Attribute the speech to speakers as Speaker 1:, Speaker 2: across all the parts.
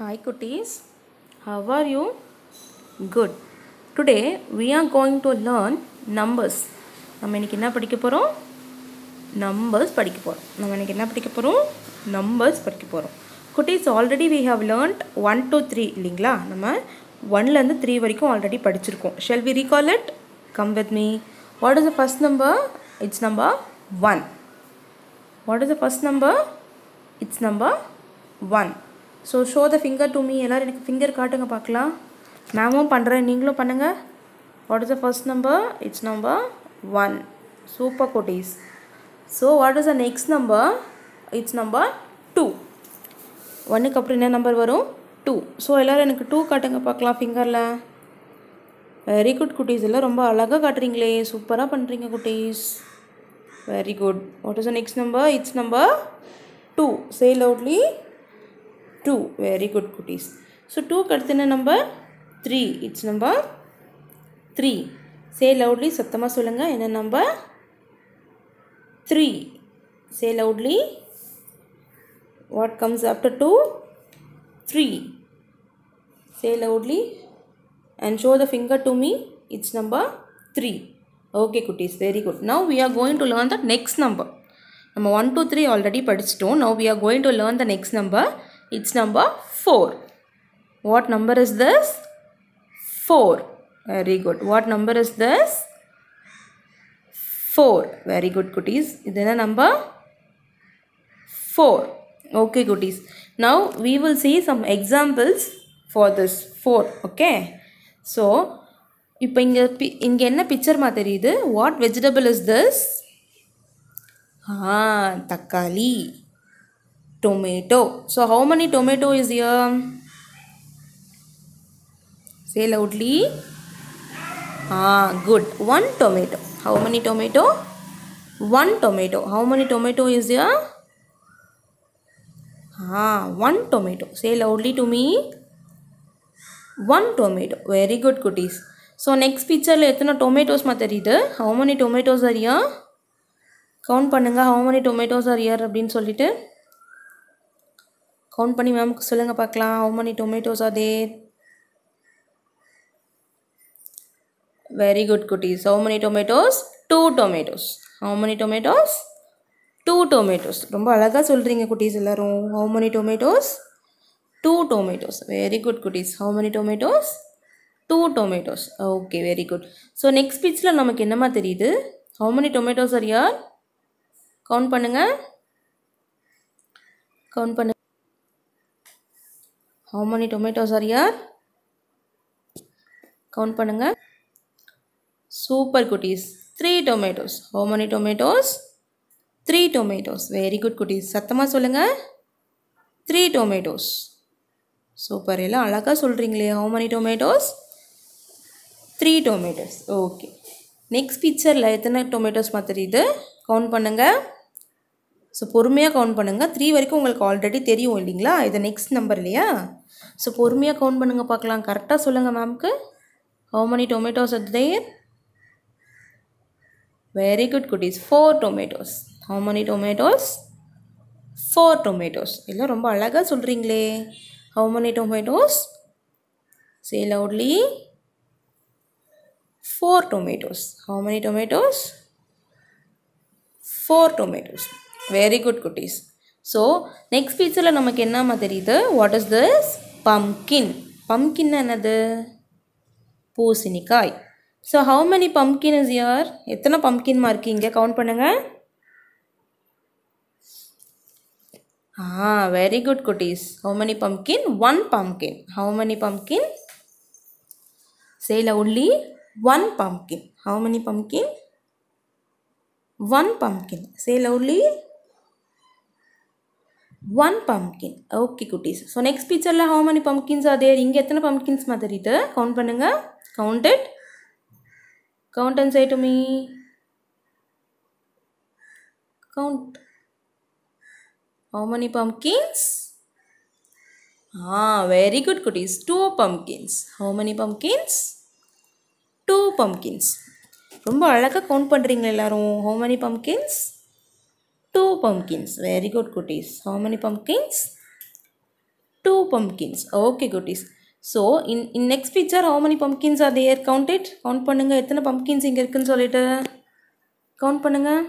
Speaker 1: Hi cuties, how are you good today we are going to learn numbers நம்ம இன்னைக்கு என்ன படிக்க போகிறோம் நம்பர்ஸ் படிக்க போகிறோம் நம்ம இன்றைக்கி என்ன படிக்க போகிறோம் நம்பர்ஸ் படிக்க போகிறோம் cuties already we have learned one two three இல்லைங்களா நம்ம ஒன்லேருந்து த்ரீ வரைக்கும் ஆல்ரெடி படிச்சிருக்கோம் shall we recall it come with me what is the first number it's number one what is the first number it's number one so show the finger to me எல்லோரும் எனக்கு finger காட்டுங்க பார்க்கலாம் மேமும் பண்ணுறேன் நீங்களும் பண்ணுங்கள் what is the first number it's number one super cuties so what is the next number it's number two ஒன்றுக்கு அப்புறம் என்ன நம்பர் வரும் டூ ஸோ எல்லோரும் எனக்கு டூ காட்டுங்க பார்க்கலாம் ஃபிங்கரில் வெரி குட் குட்டீஸ் எல்லாம் ரொம்ப அழகாக காட்டுறீங்களே சூப்பராக பண்ணுறீங்க cuties very good what is the next number it's number two say loudly two very good cuties so டூக்கு அடுத்து என்ன number three it's number three say loudly சத்தமாக சொல்லுங்கள் என்ன number three say loudly what comes after two three say loudly and show the finger to me it's number three okay cuties very good now we are going to learn the next number நம்ம one two three already படிச்சிட்டோம் now we are going to learn the next number It's number 4. What number is this? 4. Very good. What number is this? 4. Very good, Is Then a number 4. Okay, cuties. Now, we will see some examples for this 4. Okay. So, இப்போ இங்கே B இங்கே என்ன பிக்சர்மா தெரியுது what tomato. So how many tomato is here? Say loudly. Ah, good. One tomato. How many tomato? One tomato. How many tomato is here? Ah, one tomato. Say loudly to me. One tomato. Very good, goodies. So next picture ले इतना tomatoes मत रही How many tomatoes are here? Count पढ़ेंगा how many tomatoes are here अब दिन सोलिटे. Count பண்ணி மேமுக்கு சொல்லுங்கள் பார்க்கலாம் ஹவு மணி டொமேட்டோஸ் அதே வெரி குட் குட்டீஸ் how many tomatoes two tomatoes how many tomatoes two tomatoes ரொம்ப அழகாக சொல்கிறீங்க குட்டீஸ் எல்லோரும் how many tomatoes two tomatoes very good குட்டீஸ் how many tomatoes two tomatoes okay very good so next பீச்சில் நமக்கு என்னமா தெரியுது ஹவு மெனி டொமேட்டோஸ் ஆர் யார் கவுண்ட் பண்ணுங்கள் கவுண்ட் பண்ணு how many tomatoes are count பண்ணுங்கள் super cuties three tomatoes how many tomatoes three tomatoes very good cuties சத்தமாக சொல்லுங்கள் த்ரீ டொமேட்டோஸ் சூப்பர் எல்லாம் அழகாக சொல்கிறீங்களே how many tomatoes three tomatoes okay next பிக்சரில் எத்தனை டொமேட்டோஸ் மாதிரி இது கவுண்ட் பண்ணுங்கள் ஸோ பொறுமையாக கவுண்ட் பண்ணுங்கள் த்ரீ வரைக்கும் உங்களுக்கு ஆல்ரெடி தெரியும் இல்லைங்களா இது நெக்ஸ்ட் நம்பர் இல்லையா ஸோ பொறுமையாக கவுண்ட் பண்ணுங்கள் பார்க்கலாம் கரெக்டாக சொல்லுங்கள் மேம்க்கு how many tomatoes at there very good cuties four tomatoes how many tomatoes four tomatoes எல்லாம் ரொம்ப அழகாக சொல்கிறீங்களே how many tomatoes say loudly four tomatoes how many tomatoes four tomatoes very good cuties so next பீச்சரில் நமக்கு என்னம்மா தெரியுது what is this pumpkin pumpkin என்னது பூசினிக்காய் so how many pumpkin is யார் எத்தனை பம்கின்மா இருக்கீங்க கவுண்ட் பண்ணுங்க ஆ வெரி குட் குட்டீஸ் how many pumpkin one pumpkin how many pumpkin சேல உள்ளி one pumpkin how many pumpkin one pumpkin சேல உள்ளி ஒன் பம்கின் ஓகே குட்டீஸ் ஸோ நெக்ஸ்ட் பிக்சரில் how many pumpkins are there இங்கே எத்தனை பம்கின்ஸ் மாதிரி இது கவுண்ட் பண்ணுங்கள் counted count and say to me count how many pumpkins ah very good குட்டீஸ் two pumpkins how many pumpkins two pumpkins ரொம்ப அழகாக கவுண்ட் பண்ணுறீங்களா எல்லோரும் how many pumpkins two pumpkins very good goodies how many pumpkins two pumpkins okay goodies so in in next picture how many pumpkins are there count it count பண்ணுங்கள் எத்தனை pumpkins இங்கே இருக்குன்னு சொல்லிட்டு count பண்ணுங்கள்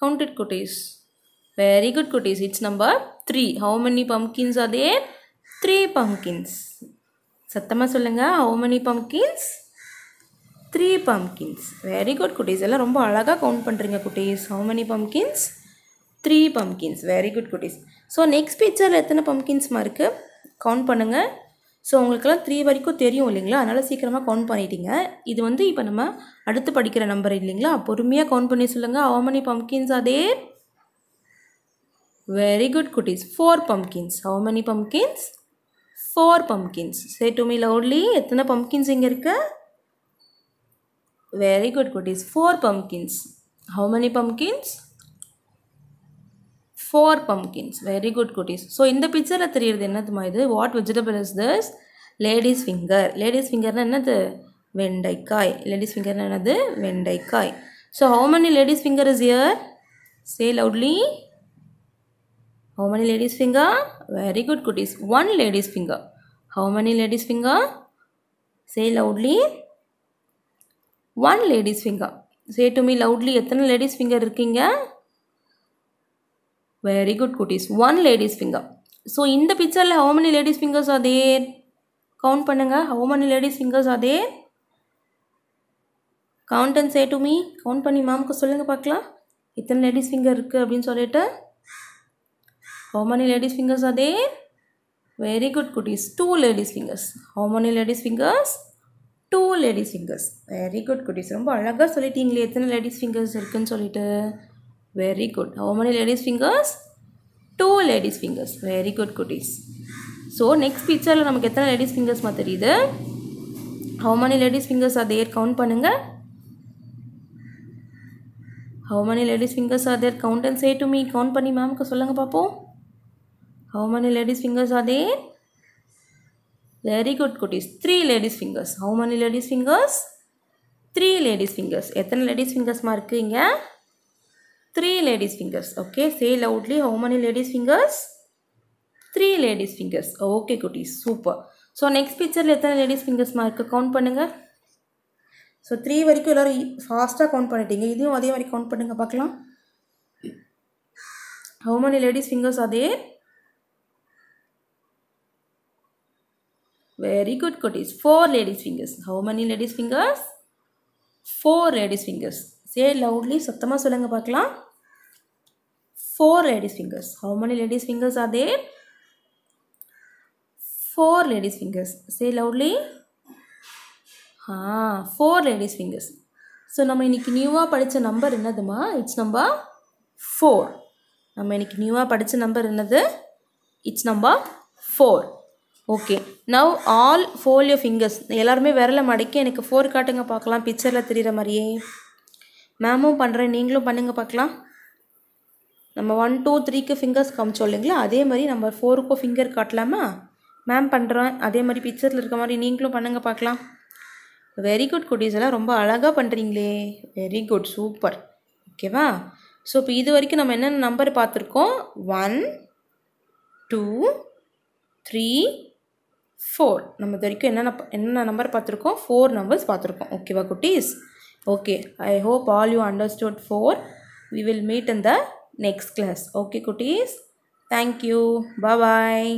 Speaker 1: count it cuties very good cuties it's number 3 how many pumpkins are there 3 pumpkins சத்தமாக சொல்லுங்கள் how many pumpkins three pumpkins very good cuties எல்லாம் ரொம்ப அழகாக கவுண்ட் பண்ணுறீங்க cuties how many pumpkins three pumpkins very good cuties so next பிக்சரில் எத்தனை பம்கின்ஸ்மா இருக்குது count பண்ணுங்கள் ஸோ உங்களுக்கெல்லாம் த்ரீ வரைக்கும் தெரியும் இல்லைங்களா அதனால் சீக்கிரமாக கவுண்ட் பண்ணிட்டீங்க இது வந்து இப்போ நம்ம அடுத்து படிக்கிற நம்பர் இல்லைங்களா பொறுமையாக கவுண்ட் பண்ணி சொல்லுங்கள் ஹவு மெனி பம்கின்ஸ் அதே very good cuties four pumpkins how many pumpkins four pumpkins say to me lovely எத்தனை பம்கின்ஸ் இங்கே இருக்குது Very good goodies. Four pumpkins. How many pumpkins? Four pumpkins very good cuties so இந்த பிக்சரில் தெரியுறது என்னதுமா இது what vegetable is this ladies finger ladies ஃபிங்கர்னா என்னது வெண்டைக்காய் லேடிஸ் ஃபிங்கர்னால் என்னது வெண்டைக்காய் so how many ladies finger is here say loudly how many ladies finger very good cuties one ladies finger how many ladies finger say loudly one ladies finger say to me loudly எத்தனை ladies finger இருக்கீங்க very good cuties one ladies finger so இந்த பிக்சரில் how many ladies fingers அதே count பண்ணுங்கள் how many ladies fingers அதே count and say to me count பண்ணி மேம்க்கு சொல்லுங்கள் பார்க்கலாம் இத்தனை லேடிஸ் ஃபிங்கர் இருக்குது அப்படின்னு சொல்லிட்டு ஹவு மெனி லேடிஸ் ஃபிங்கர்ஸ் அதே வெரி குட் குட்டீஸ் two ladies fingers how many ladies fingers two ladies fingers very good குட்டிஸ் ரொம்ப அழகாக சொல்லிட்டீங்களே எத்தனை லேடிஸ் ஃபிங்கர்ஸ் இருக்குன்னு சொல்லிட்டு very good how many ladies fingers two ladies fingers very good குட்டிஸ் ஸோ நெக்ஸ்ட் பிக்சரில் நமக்கு எத்தனை லேடிஸ் ஃபிங்கர்ஸ்மா தெரியுது how many ladies fingers are there count பண்ணுங்கள் how many ladies fingers are there count and say to me count பண்ணி மேம்க்கு சொல்லுங்கள் பார்ப்போம் how many ladies fingers are there very good குட்டீஸ் three ladies fingers how many ladies fingers three ladies fingers எத்தனை ladies fingers இருக்குது இங்கே three ladies fingers okay say loudly how many ladies fingers three ladies fingers okay குட்டீஸ் super so next பிக்சரில் எத்தனை ladies ஃபிங்கர்ஸ்மா இருக்குது count பண்ணுங்கள் so three வரைக்கும் எல்லோரும் ஃபாஸ்ட்டாக e- கவுண்ட் பண்ணிட்டீங்க இதையும் அதே மாதிரி கவுண்ட் பண்ணுங்கள் பார்க்கலாம் ஹவு மெனி லேடிஸ் ஃபிங்கர்ஸ் அதே Very good, Kotis. Four ladies' fingers. How many ladies' fingers? Four ladies' fingers. Say loudly, சத்தமாக சொல்லுங்க பார்க்கலாம் four ladies' fingers. How many ladies' fingers are there? Four ladies' fingers. Say loudly. Ah four ladies fingers so நம்ம இன்றைக்கி நியூவாக படித்த number என்னதுமா it's number four நம்ம இன்றைக்கி நியூவாக படித்த நம்பர் என்னது it's number four okay now all fold your fingers எல்லாருமே விரல மடக்கி எனக்கு ஃபோர் காட்டுங்க பார்க்கலாம் பிக்சரில் தெரிகிற மாதிரியே மேமும் பண்ணுறேன் நீங்களும் பண்ணுங்க பார்க்கலாம் நம்ம ஒன் டூ த்ரீக்கு ஃபிங்கர்ஸ் காமிச்சோம் இல்லைங்களா அதே மாதிரி நம்ம ஃபோருக்கும் ஃபிங்கர் காட்டலாமா மேம் பண்ணுறேன் அதே மாதிரி பிக்சரில் இருக்க மாதிரி நீங்களும் பண்ணுங்க பார்க்கலாம் வெரி குட் குட்டீஸ் எல்லாம் ரொம்ப அழகாக பண்ணுறீங்களே வெரி குட் சூப்பர் ஓகேவா ஸோ இப்போ இது வரைக்கும் நம்ம என்னென்ன நம்பர் பார்த்துருக்கோம் ஒன் டூ த்ரீ ஃபோர் நம்ம இது வரைக்கும் என்னென்ன என்னென்ன நம்பர் பார்த்துருக்கோம் ஃபோர் நம்பர்ஸ் பார்த்துருக்கோம் ஓகேவா குட்டீஸ் okay I hope all you understood four we will meet in the next class okay குட்டீஸ் தேங்க்யூ பாய்